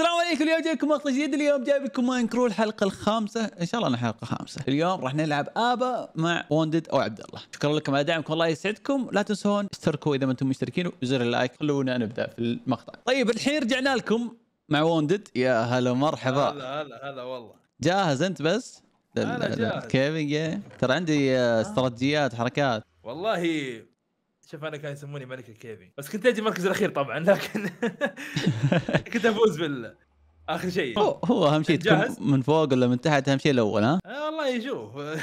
السلام عليكم اليوم جايبكم مقطع جديد اليوم جايبكم ماين كرو الحلقه الخامسه ان شاء الله انها حلقه خامسه اليوم راح نلعب ابا مع وندد او عبد الله شكرا لكم على دعمكم الله يسعدكم لا تنسون اشتركوا اذا ما انتم مشتركين وزر اللايك خلونا نبدا في المقطع طيب الحين رجعنا لكم مع وندد يا هلا مرحبا هلا هلا هلا والله جاهز انت بس؟ انا جاهز كيفنج إيه. ترى عندي آه، استراتيجيات حركات والله شوف انا كانوا يسموني ملك الكيفي بس كنت اجي المركز الاخير طبعا لكن كنت افوز بال اخر شيء هو, هو اهم شيء تكون من فوق ولا من تحت اهم شيء الاول ها؟ آه، والله يشوف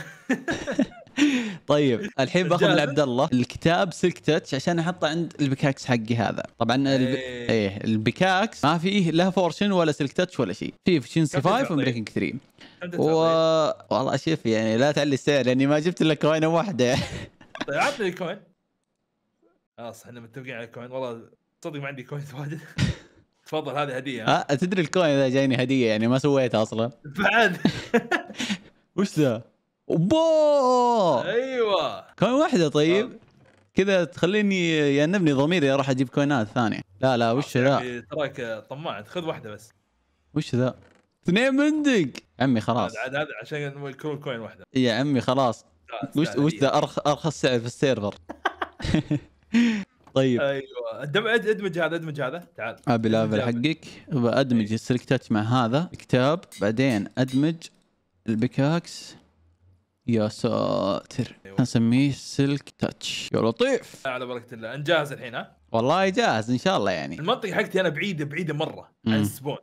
طيب الحين باخذ لعبد الله الكتاب سلك تاتش عشان احطه عند البكاكس حقي هذا طبعا الب... ايه, إيه، البكاكس ما فيه لا فورشن ولا سلك تاتش ولا شيء فيه شينسي 5 وامريكان 3 و... والله شوف يعني لا تعلي السعر لاني ما جبت الا كوينه واحده طيب عطني الكوين خلاص احنا متفقين على الكوين والله تصدق ما عندي كوين واجد تفضل هذه هديه ها تدري الكوين ذا جايني هديه يعني ما سويتها اصلا بعد وش ذا؟ بو ايوه كوين واحده طيب آه. كذا تخليني يأنبني ضميري اروح اجيب كوينات ثانيه لا لا وش ذا؟ يعني تراك طماع خذ واحده بس وش ذا؟ اثنين مندق عمي خلاص عاد هذا عشان يكون كوين واحده يا إيه، عمي خلاص وش وش ذا ارخص سعر في السيرفر طيب ايوه دم ادمج هذا ادمج هذا تعال ابي لافل حقك ادمج إيه. تاتش مع هذا كتاب بعدين ادمج البيكاكس يا ساتر أيوة. نسميه سلك تاتش يا لطيف على بركه الله انت جاهز الحين ها والله جاهز ان شاء الله يعني المنطقه حقتي انا بعيده بعيده مره عن السبون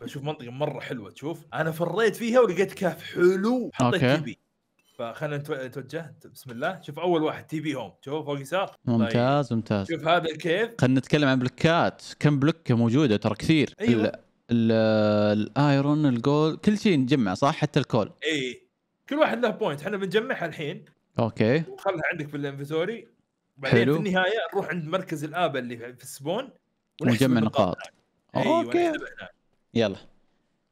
بشوف منطقه مره حلوه تشوف انا فريت فيها ولقيت كهف حلو حطيت كيبي فخلنا نتوجه بسم الله شوف اول واحد تي بي هوم شوف فوق يسار ممتاز طيب. ممتاز شوف هذا كيف خلينا نتكلم عن بلوكات كم بلوك موجوده ترى كثير ايوه الايرون الجول كل شيء نجمع صح حتى الكول اي كل واحد له بوينت احنا بنجمعها الحين اوكي وخلها عندك الانفنتوري بعدين حلو. في النهايه نروح عند مركز الابه اللي في السبون ونجمع نقاط اوكي يلا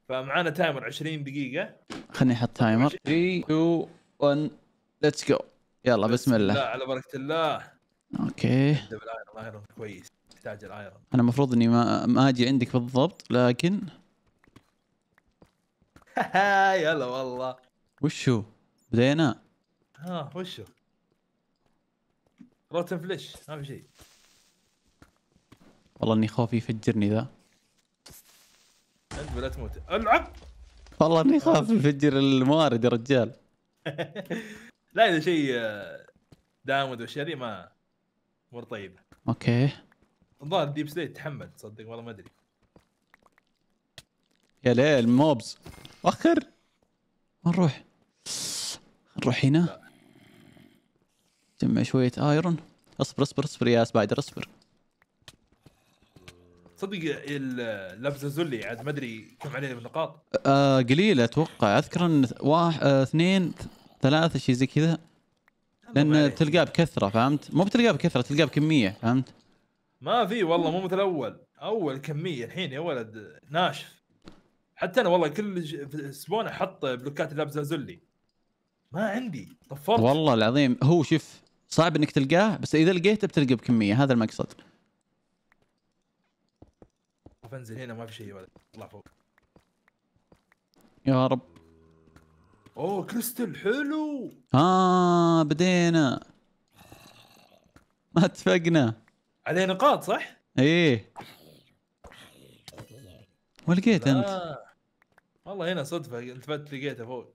فمعانا تايمر 20 دقيقه خليني احط تايمر 3 2 1 ليتس جو يلا بسم الله على بركه الله اوكي الايرون كويس تحتاج الايرون انا المفروض اني ما ما اجي عندك بالضبط لكن يلا والله وشو بدينا ها وشو روتن فليش ما في شيء والله اني خوفي يفجرني ذا انت لا تموت العب والله اني خاف يفجر الموارد يا رجال لا اذا شيء آه، دامد وشري ما امور طيبه اوكي الظاهر ديب ستيت تحمل تصدق والله ما ادري يا ليل موبز وخر وين نروح؟ نروح هنا جمع شوية ايرون اصبر اصبر اصبر يا سبايدر اصبر صدق اللبزه زلي عاد ما ادري كم عليه من نقاط آه قليل اتوقع اذكر ان واحد آه اثنين ثلاثه شيء زي كذا لان تلقاه بكثره فهمت؟ مو بتلقاه بكثره تلقاه بكميه فهمت؟ ما في والله مو مثل اول اول كميه الحين يا ولد ناشف حتى انا والله كل اسبوع احط بلوكات اللعب زلزلي ما عندي طفرت والله العظيم هو شف صعب انك تلقاه بس اذا لقيته بتلقى بكميه هذا المقصد انزل هنا ما في شيء ولا اطلع فوق يا رب اوه كريستل حلو اه بدينا ما اتفقنا عليه نقاط صح؟ ايه ولقيت انت والله هنا صدفه التفت لقيته فوق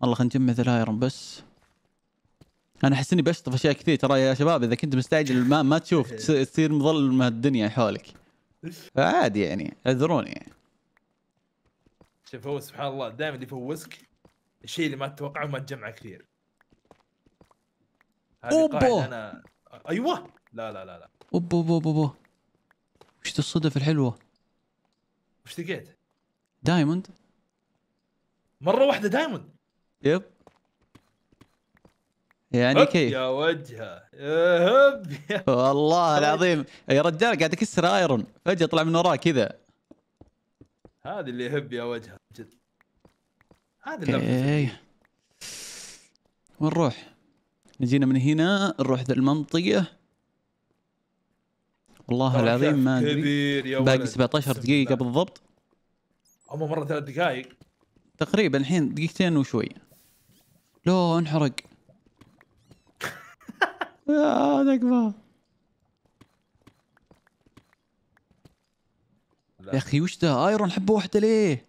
والله خلينا نجمع ذا الايرون بس انا احس اني بشطف اشياء كثير ترى يا شباب اذا كنت مستعجل ما, ما تشوف تصير مظلمه الدنيا حولك عادي يعني اعذروني يعني شوف هو سبحان الله دائما اللي يفوزك الشيء اللي ما تتوقعه ما تجمعه كثير اوبو انا ايوه لا لا لا لا اوبو اوبو اوبو وش الصدف الحلوه وش لقيت؟ دايموند مره واحده دايموند يب يعني كيف يا وجهه آه، هب والله العظيم يا رجال قاعد اكسر ايرون فجاه طلع من وراه كذا هذا اللي يهب يا وجهه جد هذا اللي إيه. ونروح نجينا من هنا نروح ذا المنطقه والله العظيم ما ادري باقي 17 دقيقه بالضبط هم مره ثلاث دقائق تقريبا الحين دقيقتين وشوي لو انحرق يا اخي وش ذا ايرون حبه وحده ليه؟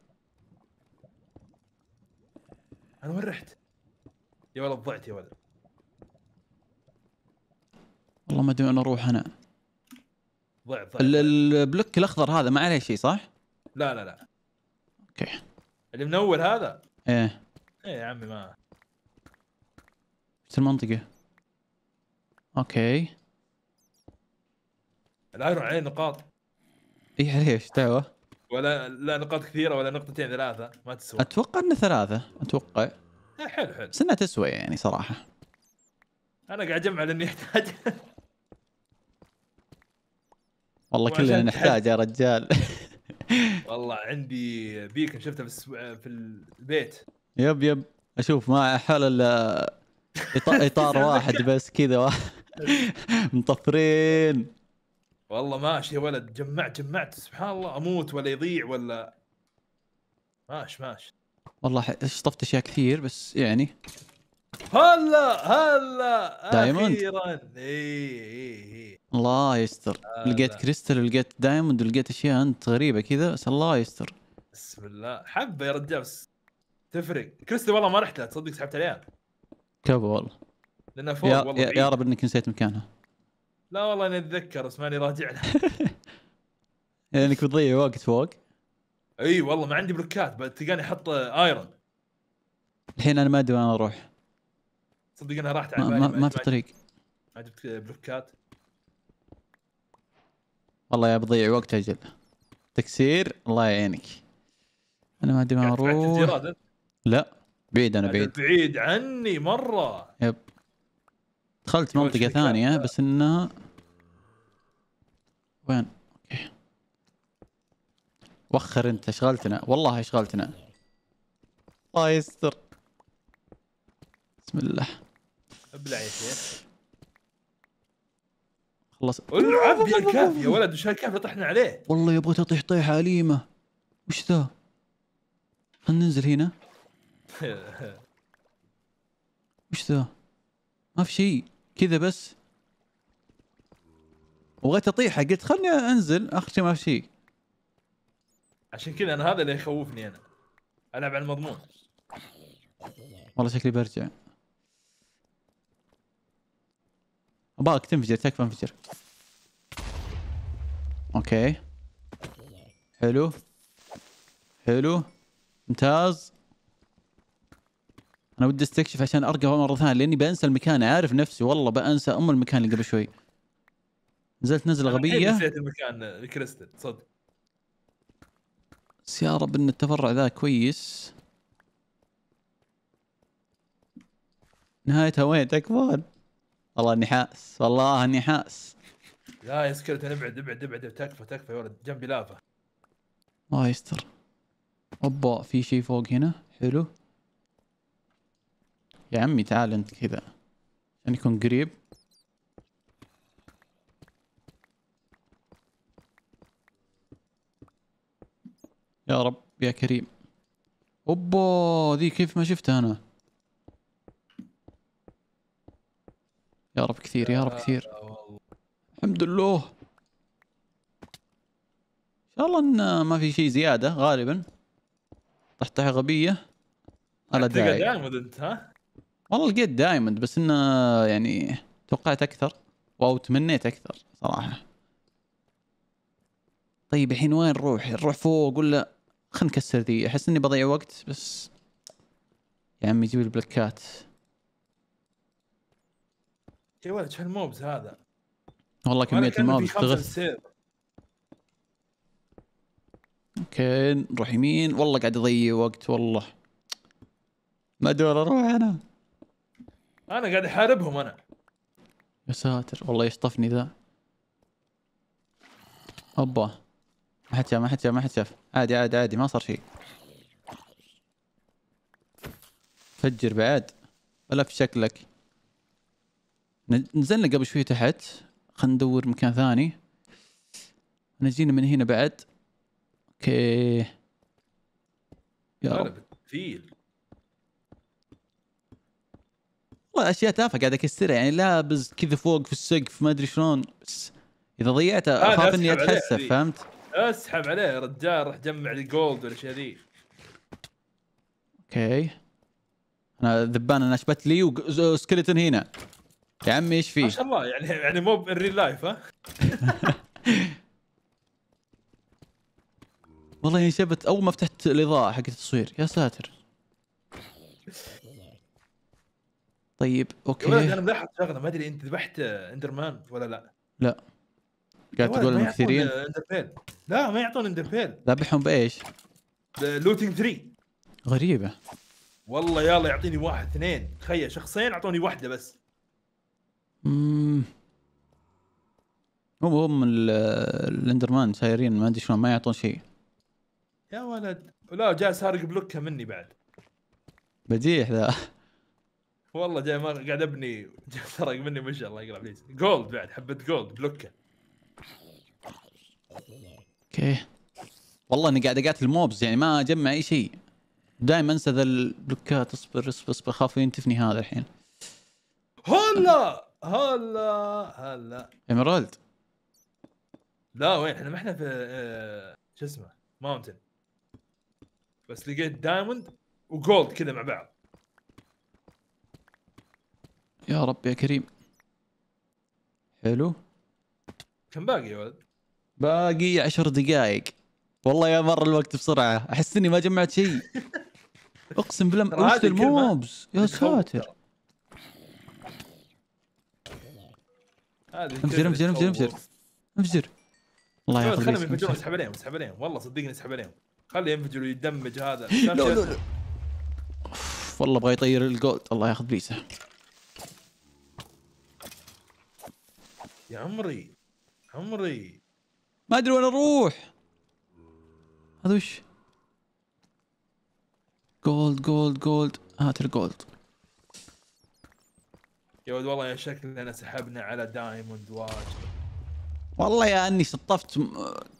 انا وين رحت؟ يا ولد ضعت يا ولد والله ما ادري وين اروح انا ضعت ضعت البلوك الاخضر هذا ما عليه شيء صح؟ لا لا لا اوكي اللي منور هذا؟ ايه ايه يا عمي ما ايش المنطقة؟ اوكي الايرون عليه نقاط اي ليش ايش دعوه؟ ولا لا نقاط كثيره ولا نقطتين ثلاثه ما تسوى اتوقع انه ثلاثه اتوقع إيه، حلو حلو بس انها تسوى يعني صراحه انا قاعد اجمع لاني احتاج والله كلنا نحتاج يا رجال والله عندي بيكن شفته في البيت يب يب اشوف ما حول الا اطار واحد بس كذا واحد مطفرين والله ماشي يا ولد جمعت جمعت سبحان الله اموت ولا يضيع ولا ماشي ماشي والله شطفت اشياء كثير بس يعني هلا هلا دايموند اخيرا اي اي اي الله يستر هلا. لقيت كريستال ولقيت دايموند ولقيت اشياء انت غريبه كذا بس الله يستر بسم الله حبه يا رجال بس تفرق كريستال والله ما رحت لها تصدق سحبت عليها كفو والله لان فوق يا والله يا, يا رب انك نسيت مكانها لا والله انا اتذكر بس ماني راجع لها لانك يعني بتضيع وقت فوق اي والله ما عندي بلوكات تلقاني احط ايرون الحين انا ما ادري وين اروح صدق انها راحت على ما, ما, ما في طريق ما جبت بلوكات والله يا بضيع وقت اجل تكسير الله يعينك انا ما ادري وين اروح لا بعيد انا بعيد بعيد عني مره يب دخلت منطقة ثانية بس انها وين؟ اوكي وخر انت اشغلتنا والله اشغلتنا الله يستر بسم الله ابلع يا شيخ خلص العافية الكافية الكافي يا ولد وش هالكافية طحنا عليه والله يبغى تطيح طيحة أليمة وش ذا؟ خلنا ننزل هنا وش ذا؟ ما في شيء كذا بس وبغيت اطيحه قلت خلني انزل اخر شيء ما شيء عشان كذا انا هذا اللي يخوفني انا العب على المضمون والله شكلي برجع باك تنفجر تكفى انفجر اوكي حلو حلو ممتاز انا ودي استكشف عشان ارجع مره ثانيه لاني بنسى المكان عارف نفسي والله بنسى ام المكان اللي قبل شوي نزلت نزله غبيه نسيت المكان الكريستل صدق بس يا رب ان التفرع ذا كويس نهايتها وين تكفون والله اني حاس والله اني حاس لا يا سكرت ابعد ابعد ابعد تكفى تكفى يا ولد جنبي لافه الله يستر اوبا في شيء فوق هنا حلو يا عمي تعال انت كذا عشان يكون قريب يا رب يا كريم اوبا ذي كيف ما شفتها انا يا رب كثير يا رب كثير الحمد لله ان شاء الله ان ما في شيء زياده غالبا طحطحه غبيه على داعي انت ها والله لقيت دايموند بس انه يعني توقعت اكثر او تمنيت اكثر صراحه طيب الحين وين نروح؟ نروح فوق ولا خلينا نكسر ذي احس اني بضيع وقت بس يا عمي جيب البلكات يا ولد شو الموبز هذا؟ والله كمية الموبز تغث اوكي نروح يمين والله قاعد اضيع وقت والله ما ادور اروح انا انا قاعد احاربهم انا يا ساتر والله يشطفني ذا اوبا ما حد شاف ما حد شاف ما حد شاف عادي عادي عادي ما صار شيء فجر بعد ولا في شكلك نزلنا قبل شوي تحت خلينا ندور مكان ثاني نجينا من هنا بعد اوكي يا رب فيل والله اشياء تافهه قاعد اكسرها يعني لابس كذا فوق في السقف ما ادري شلون بس اذا ضيعته اخاف اني اتحسف فهمت؟ اسحب عليه يا رجال روح جمع الجولد والاشياء ذي اوكي انا ذبانه نشبت لي وسكلتن هنا يا عمي ايش فيه؟ ما شاء الله يعني يعني مو بالريل لايف ها؟ والله انشبت اول ما فتحت الاضاءه حقت التصوير يا ساتر طيب اوكي يا ولد انا ملاحظ شغله ما ادري انت ذبحت اندرمان ولا لا لا قاعد تقول انهم كثيرين اندرفيل لا ما يعطون اندرفيل ذبحهم بايش؟ لوتينج 3 غريبه والله يلا يعطيني واحد اثنين تخيل شخصين اعطوني واحده بس امم هم هم الاندرمان سايرين ما ادري شلون ما يعطون شيء يا ولد لا جاء سارق بلوكه مني بعد بديح ذا والله جاي ما قاعد ابني سرق مني شاء الله يقلع ابليس جولد بعد حبه جولد بلوكه اوكي والله اني قاعد اقاتل موبز يعني ما اجمع اي شيء دائما انسى ذا البلوكات اصبر اصبر اصبر خاف ينتفني هذا الحين هلا هلا هلا ايمرالد لا وين احنا ما احنا في آه، شو اسمه ماونتن بس لقيت دايموند وجولد كذا مع بعض يا رب يا كريم حلو كم باقي يا ولد؟ باقي عشر دقائق والله يا مر الوقت بسرعه احس اني ما جمعت شيء اقسم بالله وش الموبز يا ساتر انفجر انفجر انفجر انفجر انفجر الله يا خليهم ينفجرون اسحب عليهم اسحب عليهم والله صدقني اسحب عليهم خليه ينفجر ويدمج هذا لا لا لا والله ابغى يطير الجولد الله ياخذ بيسه يا عمري عمري ما ادري وين اروح هذا وش جولد جولد جولد هات الجولد يا ولد والله يا شكلنا سحبنا على دايموند واجد والله يا اني شطفت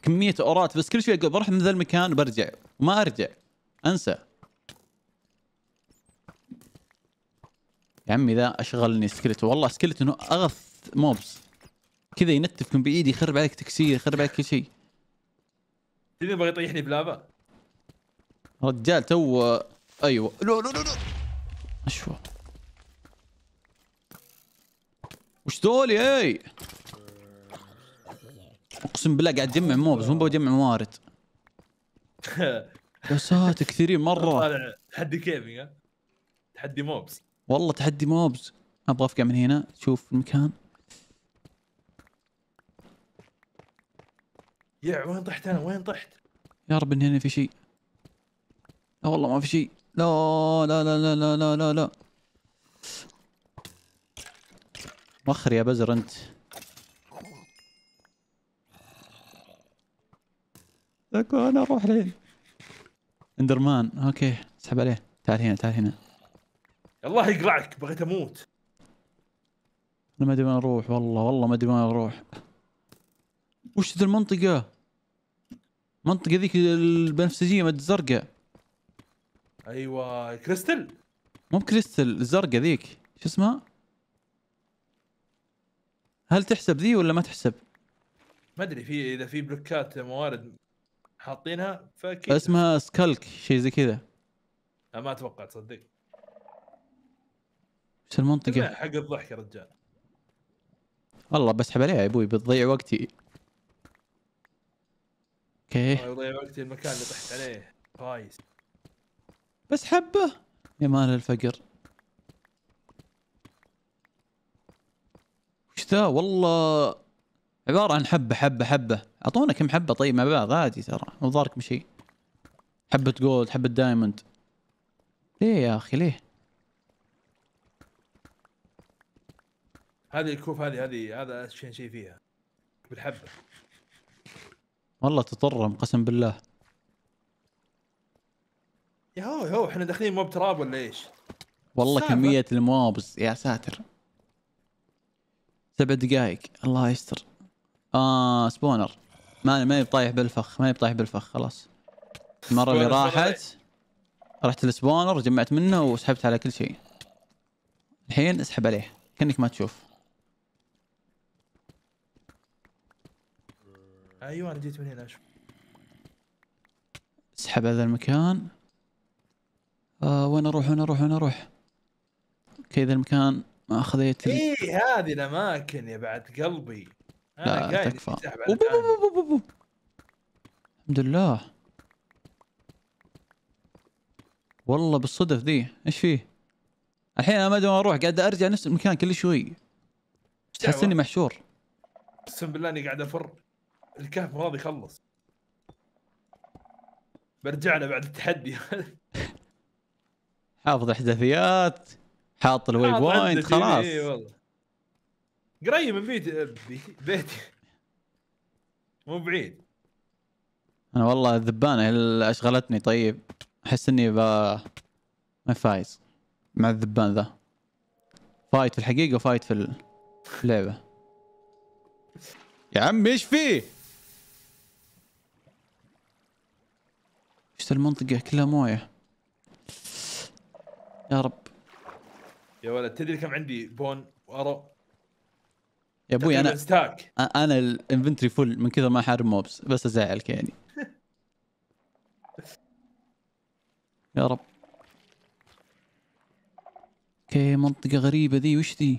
كميه اورات بس كل شوي اقول بروح من ذا المكان وبرجع وما ارجع انسى يا عمي ذا اشغلني سكلت والله سكلت انه اغث موبس كذا ينتفكم بايدي يخرب عليك تكسير يخرب عليك كل شيء تبي بغى يطيحني بلافا رجال تو ايوه لو لو لو لو اشو وش ذولي اي اقسم بالله قاعد اجمع موبز مو بجمع موارد يا ساتر كثيرين مره تحدي كيفي تحدي موبز والله تحدي موبز ابغى افقع من هنا شوف المكان يا وين طحت انا وين طحت يا رب ان هنا في شيء لا والله ما في شيء لا لا لا لا لا لا لا لا مخر يا بزر انت لك انا اروح لين اندرمان اوكي اسحب عليه تعال هنا تعال هنا الله يقلعك بغيت اموت انا ما ادري وين اروح والله والله ما ادري وين اروح وش ذي المنطقه المنطقه ذيك البنفسجيه مد الزرقاء ايوه كريستل مو بكريستل الزرقاء ذيك شو اسمها؟ هل تحسب ذي ولا ما تحسب؟ ما ادري في اذا في بلوكات موارد حاطينها فاكيد اسمها سكالك شيء زي كذا لا ما اتوقع تصدق شو المنطقه؟ حق الضحك يا رجال والله بسحب عليها يا ابوي بتضيع وقتي اوكي يضيع وقتي المكان اللي طحت عليه فايز بس حبه يا مال الفقر وش ذا والله عبارة عن حبة حبة حبة اعطونا كم حبة طيب مع بعض عادي ترى مو ضاركم شيء حبة جولد حبة دايموند ليه يا اخي ليه هذه الكوف هذه هذه هذا اشين شيء فيها بالحبة والله تطرم قسم بالله يا هو يا هو احنا داخلين موب تراب ولا ايش؟ والله سافر. كمية الموابز يا ساتر سبع دقائق الله يستر اه سبونر ما ما طايح بالفخ ما طايح بالفخ خلاص المرة اللي راحت رحت السبونر جمعت منه وسحبت على كل شيء الحين اسحب عليه كانك ما تشوف ايوه انا جيت من هنا اشوف اسحب هذا المكان آه وين اروح وين اروح وين اروح اوكي ذا المكان ما اخذيت اي هذه الاماكن يا بعد قلبي لا تكفى الحمد لله والله بالصدف ذي ايش فيه الحين انا ما ادري اروح قاعد ارجع نفس المكان كل شوي تحس اني محشور اقسم بالله اني قاعد افر الكهف راضي يخلص له بعد التحدي حافظ احداثيات حاط الوي بوينت إيه، خلاص اي والله قريب من بيتي بيتي مو بعيد انا والله الذبانه اللي اشغلتني طيب احس اني ب... ما فايز مع الذبان ذا فايت في الحقيقه وفايت في اللعبه يا عمي ايش فيه؟ ايش المنطقة كلها موية يا رب يا ولد تدري كم عندي بون وارو يا ابوي انا ستاك انا الانفنتري فل من كذا ما احارب موبس بس ازعلك يعني يا رب اوكي منطقة غريبة ذي وش ذي؟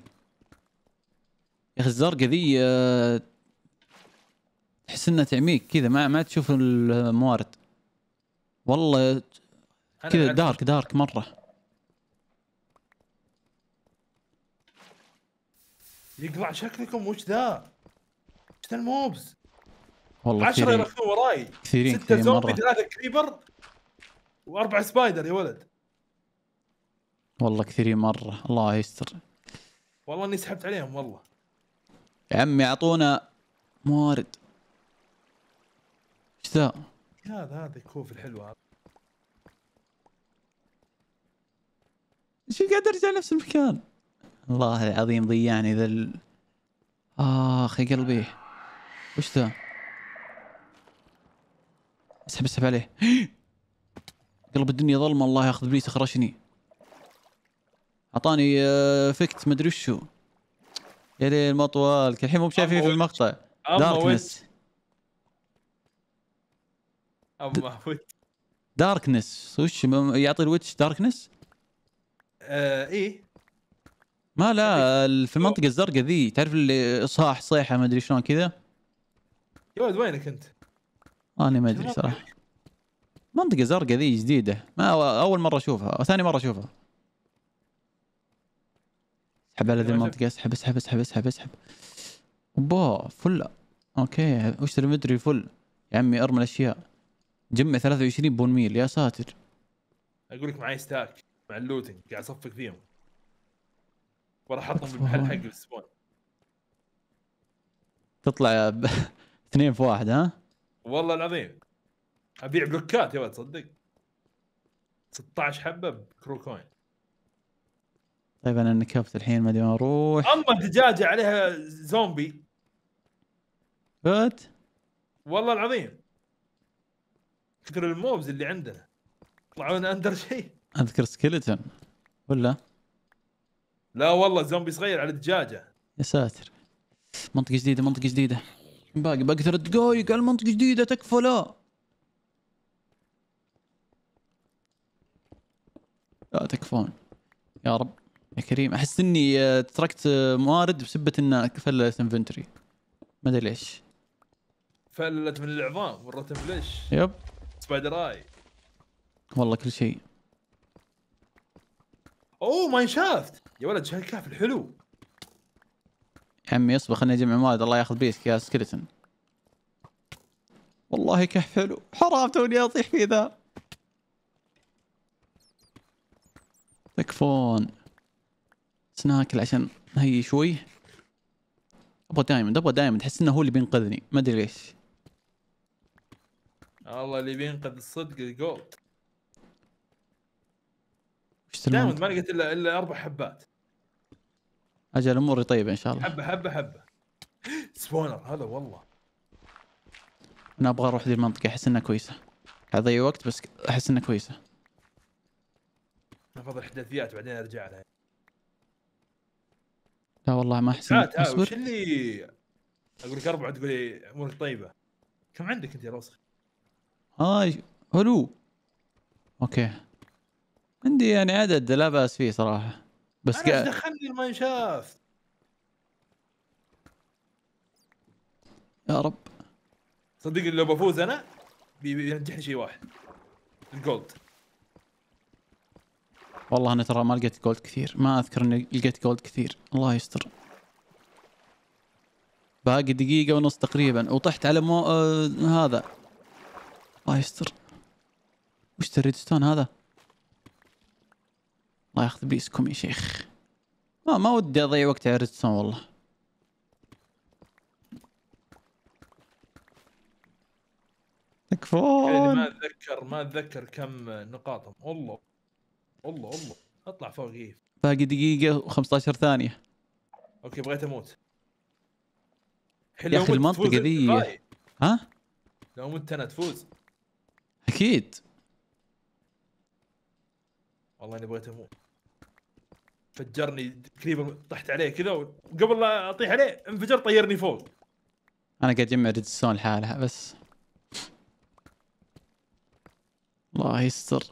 يا اخي الزرقاء ذي آه، تحس انها تعميك كذا ما ما تشوف الموارد والله كذا دارك دارك مره يقلع شكلكم وش ذا؟ وش ذا الموبز؟ والله عشرة يركضون وراي كثيرين ستة زومبي ثلاثة كريبر وأربعة سبايدر يا ولد والله كثيرين مرة الله يستر والله اني سحبت عليهم والله يا عمي اعطونا موارد ايش ذا؟ هذا هذا الكوف الحلو هذا شو قاعد ارجع نفس المكان الله العظيم ضيعني ذا ال... اخ يا قلبي وش ذا اسحب اسحب عليه قلب الدنيا ظلمه الله ياخذ ابليس خرشني اعطاني آه، فكت مدري وشو يا ليل مطوالك الحين مو بشايفين في المقطع داركنس ابو محمود داركنس وش يعطي الويتش داركنس؟ آه ايه ما لا في المنطقه الزرقاء ذي تعرف اللي صاح صيحه ما ادري شلون كذا يا ولد وينك انت؟ انا ما ادري صراحه منطقه زرقاء ذي جديده ما اول مره اشوفها ثاني مره اشوفها اسحب على ذي المنطقه اسحب اسحب اسحب اسحب اسحب اوبا فل اوكي وش مدري فل يا عمي ارمي الاشياء جمع 23 بون ميل يا ساتر اقول لك معي ستاك مع اللوتنج قاعد اصفق فيهم وراح احطهم في المحل حقي السبون تطلع ب... اثنين في واحد ها؟ والله العظيم ابيع بلوكات يا ولد تصدق 16 حبه بكرو كوين طيب انا نكفت الحين ما ادري وين اروح اما دجاجه عليها زومبي وات والله العظيم اذكر الموبز اللي عندنا يطلعون اندر شيء اذكر سكيلتون ولا لا والله زومبي صغير على الدجاجه يا ساتر منطقه جديده منطقه جديده باقي باقي ثلاث دقائق على المنطقه الجديده تكفى لا لا تكفون يا رب يا كريم احس اني آه، تركت آه، موارد بسبه انه فلت انفنتري ما ادري ليش فلت من العظام ورت ليش يب سبايدر اي والله كل شيء اوه ماين شافت يا ولد شايل كاف الحلو يا عمي اصبر خليني اجمع مواد الله ياخذ بيسك يا سكلتن والله كهف حلو حرام توني اطيح في ذا تكفون سناكل عشان هي شوي ابغى دايموند ابغى دايموند احس انه هو اللي بينقذني ما ادري ليش الله اللي بينقذ الصدق الجولد دايموند ما لقيت الا الا اربع حبات اجل اموري طيبه ان شاء الله حبه حبه حبه سبونر هلا والله انا ابغى اروح ذي المنطقه احس انها كويسه هذا وقت بس احس انها كويسه نفض الاحداثيات بعدين ارجع لها لا والله ما احس تعال وش اللي اقول لك اربعه تقول لي امورك طيبه كم عندك انت يا راسخ؟ هاي هلو اوكي عندي يعني عدد لا باس فيه صراحه بس انا قاعد دخلني المنشاف يا رب صدقني لو بفوز انا بينجحني شيء واحد الجولد والله انا ترى ما لقيت جولد كثير ما اذكر اني لقيت جولد كثير الله يستر باقي دقيقة ونص تقريبا وطحت على مو آه هذا الله يستر وش الريدستون هذا الله ياخذ بيسكم يا شيخ ما ما ودي اضيع وقتي على الريدستون والله يعني تكفون ما اتذكر ما اتذكر كم نقاطهم والله والله والله اطلع فوق إيه. باقي دقيقة و15 ثانية اوكي بغيت اموت يا اخي المنطقة ذي ها؟ لو مت انا تفوز اكيد والله اني بغيت اموت فجرني تقريبا طحت عليه كذا وقبل لا اطيح عليه انفجر طيرني فوق انا قاعد اجمع ريدستون لحالها بس الله يستر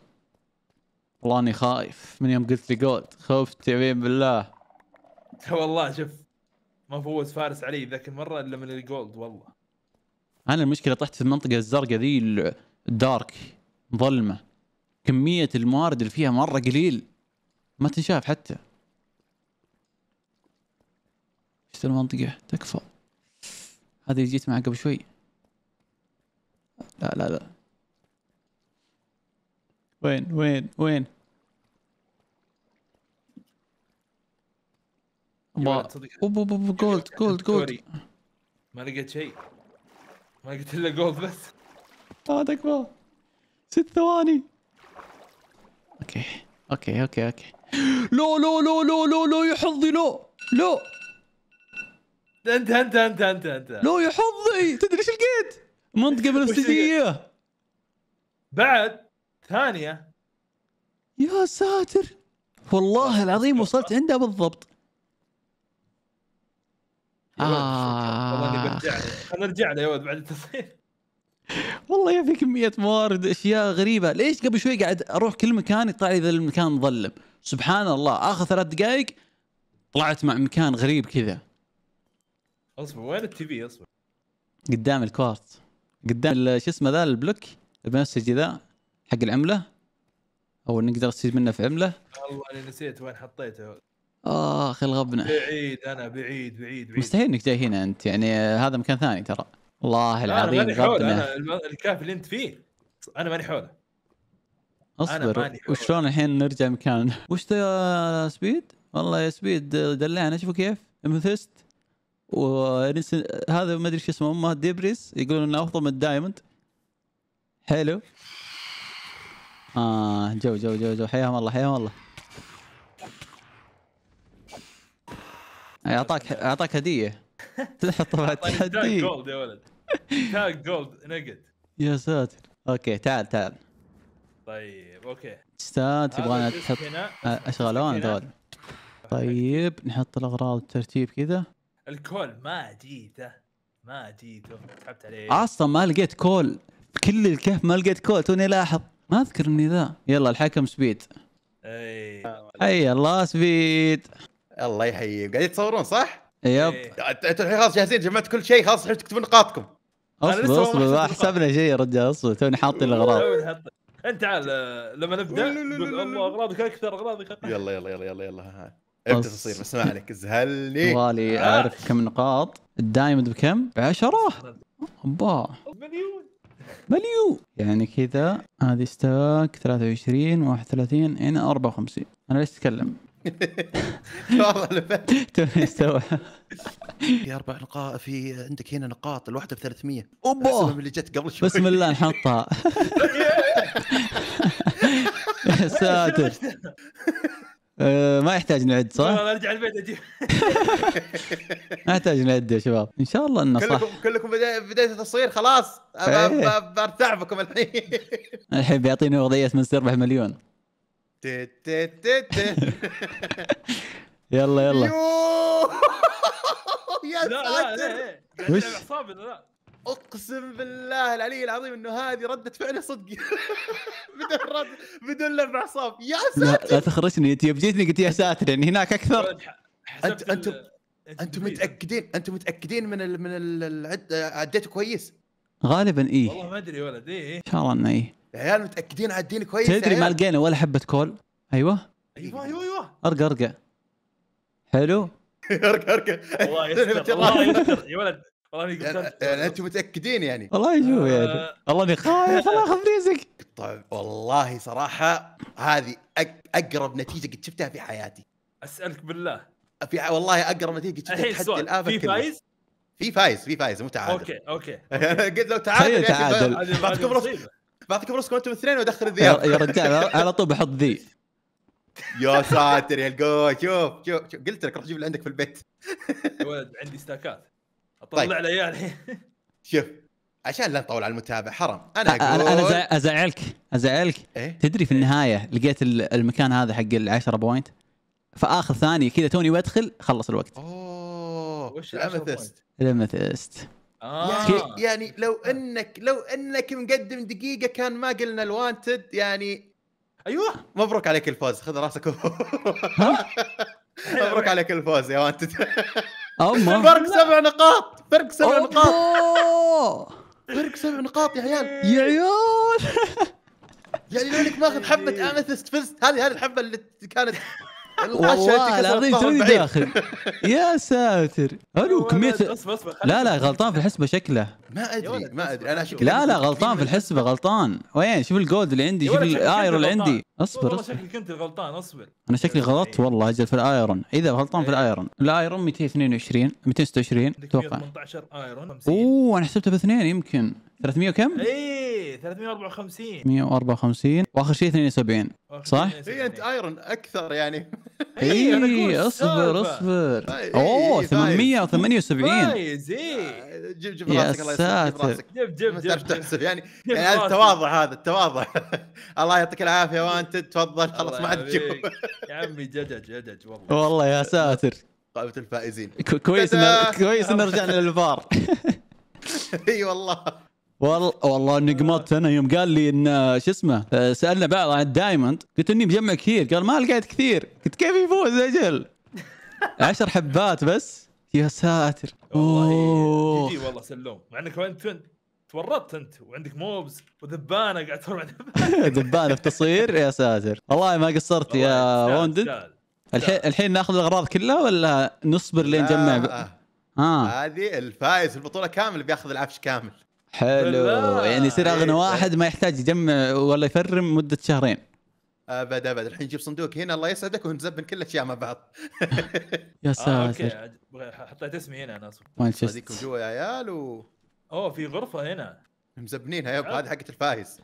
والله اني خايف من يوم قلت لي جولد خفت يمين بالله والله شوف ما فوز فارس علي ذاك المره الا من الجولد والله انا المشكله طحت في المنطقه الزرقاء ذي دارك ظلمه كميه الموارد اللي فيها مره قليل ما تنشاف حتى شفت المنطقه تكفى هذه جيت معها قبل شوي لا لا لا وين وين وين اوب جولد جولد جولد ما لقيت شيء ما لقيت الا جولد بس هذا اكبر ست ثواني اوكي اوكي اوكي اوكي لو لو لو لو لو لو يا حظي لو لو انت انت انت انت انت لو يا حظي تدري ايش لقيت؟ منطقه بلاستيكيه بعد ثانيه يا ساتر والله العظيم وصلت عندها بالضبط آه. خلنا نرجع له يا ولد بعد التصوير والله يا في كميه موارد اشياء غريبه ليش قبل شوي قاعد اروح كل مكان يطلع لي ذا المكان مظلم سبحان الله اخر ثلاث دقائق طلعت مع مكان غريب كذا اصبر وين التي في اصبر قدام الكوارت قدام شو اسمه ذا البلوك البنفسجي ذا حق العمله او نقدر نستفيد منه في عمله والله انا نسيت وين حطيته آه، اخ الغبنه بعيد انا بعيد بعيد بعيد مستحيل انك جاي هنا انت يعني آه، هذا مكان ثاني ترى والله العظيم انا ماني حوله انا الكهف اللي انت فيه انا ماني حوله اصبر وشلون الحين نرجع مكان وش ذا يا سبيد؟ والله يا سبيد دلعنا شوفوا كيف امثست و هذا ما ادري شو اسمه امه ديبريس يقولون انه افضل من الدايموند حلو اه جو جو جو جو حياهم الله حياهم الله اعطاك اعطاك هديه تحط تحدي جولد يا ولد تاج جولد نجت يا ساتر اوكي تعال تعال طيب اوكي استاذ تبغانا تحط آه، اشغالون دول طيب نحط الاغراض بالترتيب كذا الكول ما جيته ما جيته سحبت عليه اصلا ما لقيت كول كل الكهف ما لقيت كول توني لاحظ ما اذكر اني ذا يلا الحكم سبيد اي حي الله سبيد الله يحييك قاعدين تصورون صح؟ يب إيه. انت الحين خلاص جاهزين جمعت كل شيء خلاص الحين تكتبون نقاطكم اصبر اصبر حسبنا شيء يا رجال اصبر توني حاطين الاغراض انت تعال لما نبدا والله اغراضك اكثر اغراضك يلا يلا يلا يلا يلا ابدا تصير اسمع ما عليك زهلني يبغالي آه. اعرف كم نقاط الدايموند بكم؟ 10 مليون مليون يعني كذا هذه ستاك 23 31 هنا 54 انا ليش اتكلم؟ والله استوى في اربع نقاط في عندك هنا نقاط الواحده ب 300 اوبا اللي جت قبل شوي بسم الله نحطها يا ساتر آه، ما يحتاج نعد صح؟ والله ارجع البيت اجي ما يحتاج نعد يا شباب ان شاء الله انه صح كلكم كلكم بدايه التصوير خلاص إيه. بكم الحين الحين بيعطيني وضعيه من سيربح مليون يلا يلا يا لا لا إيه. يعني وش اقسم بالله العلي العظيم انه هذه رده فعله صدق بدون رد بدون لمع اعصاب يا ساتر لا, تخرجني انت جيتني قلت يا ساتر يعني هناك اكثر انتم انتم انتم متاكدين انتم متاكدين من من العد عديتوا كويس غالبا ايه والله ما ادري ولد ايه ان شاء الله انه ايه العيال متاكدين على الدين كويس تدري ما لقينا ولا حبه كول ايوه ايوه ايوه ايوه ارقى ارقى حلو ارقى ارقى والله يستر يا ولد والله اني يعني, يعني انتم متاكدين يعني والله يشوف آه. يعني والله اني خايف الله ياخذ ريزك طيب والله صراحه هذه اقرب نتيجه قد شفتها في حياتي اسالك بالله في والله اقرب نتيجه قد شفتها حتى الان في فايز؟ في فايز في فايز مو تعادل اوكي اوكي قلت لو تعادل تعادل بعطيك فرصه انتم اثنين وادخل الذئاب يا رجال على طول بحط ذي يا ساتر يا القوة شوف شوف قلت لك روح جيب اللي عندك في البيت ولد عندي ستاكات اطلع له اياه الحين شوف عشان لا نطول على المتابع حرام انا اقول انا ازعلك ازعلك إيه؟ تدري في إيه. النهايه لقيت المكان هذا حق ال 10 بوينت فاخر ثانيه كذا توني بدخل خلص الوقت اوه وش الامثست الامثست يعني آه. يعني لو آه. انك لو انك مقدم دقيقه كان ما قلنا الوانتد يعني ايوه مبروك عليك الفوز خذ راسك مبروك عليك الفوز يا وانتد فرق سبع نقاط فرق سبع نقاط فرق سبع نقاط يا عيال يا عيال يعني لو انك ماخذ حبه امثست فزت هذه هذه الحبه اللي كانت والله العظيم توني داخل يا ساتر الو كميه لا لا غلطان في الحسبه شكله ما ادري ما ادري انا شكله لا لا غلطان في الحسبه غلطان وين شوف الجولد اللي عندي شوف الاير اللي عندي اصبر اصبر شكلك انت الغلطان اصبر انا شكلي إيه. غلطت والله اجل في الايرون اذا غلطان في الايرون الايرون 222 226 اتوقع 18 ايرون 50 اوه انا حسبته باثنين يمكن 300 وكم؟ اي 354 154 واخر شيء 72 صح؟ اي انت ايرون اكثر يعني اي إيه، اصبر اصبر طيب، إيه، اوه 878 طيب. فايز اي آه، جيب جيب راسك الله ساتر جيب جيب جيب يعني جيب يعني التواضع هذا التواضع الله يعطيك العافيه وانت انشارتد تفضل خلاص ما عاد يا عمي جدج جدج والله والله يا ساتر قائمه الفائزين كويس كويس ان رجعنا للفار اي والله والله والله اني قمطت انا يوم قال لي ان شو اسمه سالنا بعض عن الدايموند قلت اني مجمع كثير قال ما لقيت كثير قلت كيف يفوز اجل عشر حبات بس يا ساتر والله والله سلوم مع انك وين تورطت انت وعندك موبز وذبانه قاعد تروح ذبانه في تصوير يا ساتر والله ما قصرت يا وندد الحين الحين ناخذ الاغراض كلها ولا نصبر لين نجمع ب... ها هذه الفائز البطوله كامل بياخذ العفش كامل حلو يعني يصير اغنى إيه. واحد ما يحتاج يجمع ولا يفرم مده شهرين ابد ابد الحين نجيب صندوق هنا الله يسعدك ونزبن كل الاشياء مع بعض يا آه، ساتر اوكي حطيت اسمي هنا انا مانشستر جوا يا عيال و اوه في غرفه هنا مزبنينها يابا هذه حقت الفايز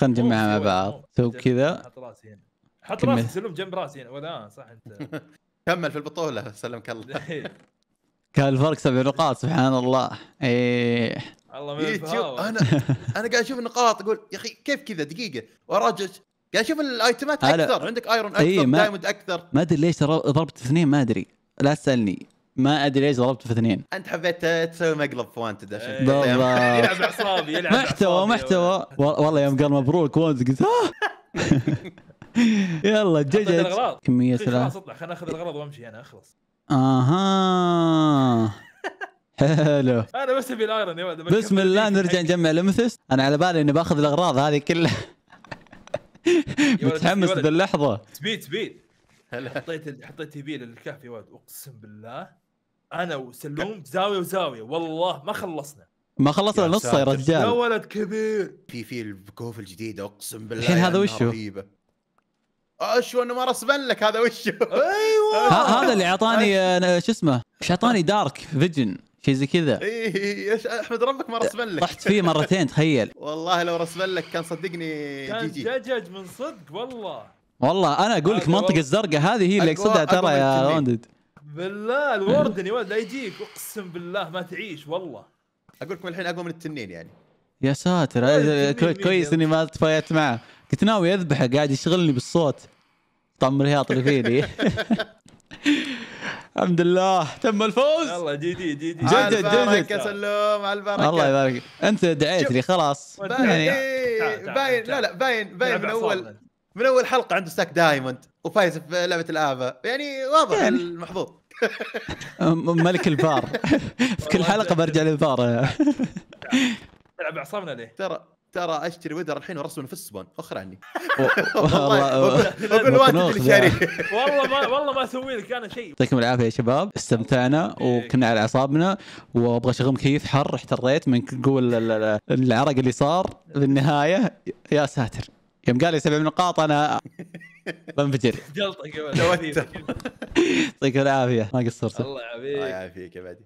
خلينا نجمعها مع بعض سو كذا حط راسي هنا حط راسي سلم جنب راسي هنا اه صح انت كمل في البطوله سلمك الله إيه. كان الفرق سبع نقاط سبحان الله ايه الله من إيه، انا انا قاعد اشوف النقاط اقول يا اخي كيف كذا دقيقه وراجع قاعد اشوف الايتمات اكثر عندك ايرون اكثر دايموند اكثر ما ادري ليش ضربت اثنين ما ادري لا تسالني ما ادري ليش ضربته في اثنين انت حبيت تسوي مقلب في وانتد عشان إيه. يلعب اعصابي يلعب محتوى محتوى والله يوم قال مبروك وانتد قلت آه. يلا جاي كمية خلاص اطلع خليني اخذ الغرض وامشي انا اخلص اها حلو انا بس ابي الايرون يا بسم الله نرجع نجمع الامثس انا على بالي اني باخذ الاغراض هذه كلها متحمس اللحظه سبيد سبيد هلا حطيت حطيت يبيل للكهف يا ولد اقسم بالله انا وسلوم زاويه وزاويه والله ما خلصنا ما خلصنا نصه يا رجال يا ولد كبير في في الكهوف الجديده اقسم بالله الحين هذا وشو؟ رهيبه اشو انه ما رسبن لك هذا وشو ايوه هذا اللي اعطاني آه، شو اسمه ايش اعطاني دارك فيجن شيء زي كذا اي إيه، إيه، إيه. احمد ربك ما رسبن لك طحت فيه مرتين تخيل والله لو رسبن لك كان صدقني كان جي جي. من صدق والله والله انا اقول لك المنطقه الزرقاء هذه هي اللي اقصدها ترى يا روندد بالله الوردن يا ولد لا يجيك اقسم بالله ما تعيش والله اقول لكم الحين اقوى من التنين يعني يا ساتر كويس اني ما تفايت معه كنت ناوي اذبحه قاعد يشغلني بالصوت طم الهياط اللي فيني الحمد لله تم الفوز يلا جي دي جي دي جد جد جد يا سلوم على البركه الله يبارك انت دعيت لي خلاص باين يعني باين لا لا باين باين من اول من اول حلقه عنده ستاك دايموند وفايز في لعبه الافا يعني واضح يعني. المحظوظ ملك الفار في كل حلقه برجع للفار تلعب اعصابنا ليه؟ ترى ترى اشتري وذر الحين ورسمه في السبون اخر عني والله والله ما والله ما اسوي لك انا شيء يعطيكم العافيه يا شباب استمتعنا وكنا على اعصابنا وابغى اشغل كيف حر احتريت من قول العرق اللي صار بالنهايه يا ساتر يوم قال لي سبع نقاط انا بنفجر جلطه قبل يعطيك العافيه ما قصرت الله يعافيك الله يعافيك يا بعدي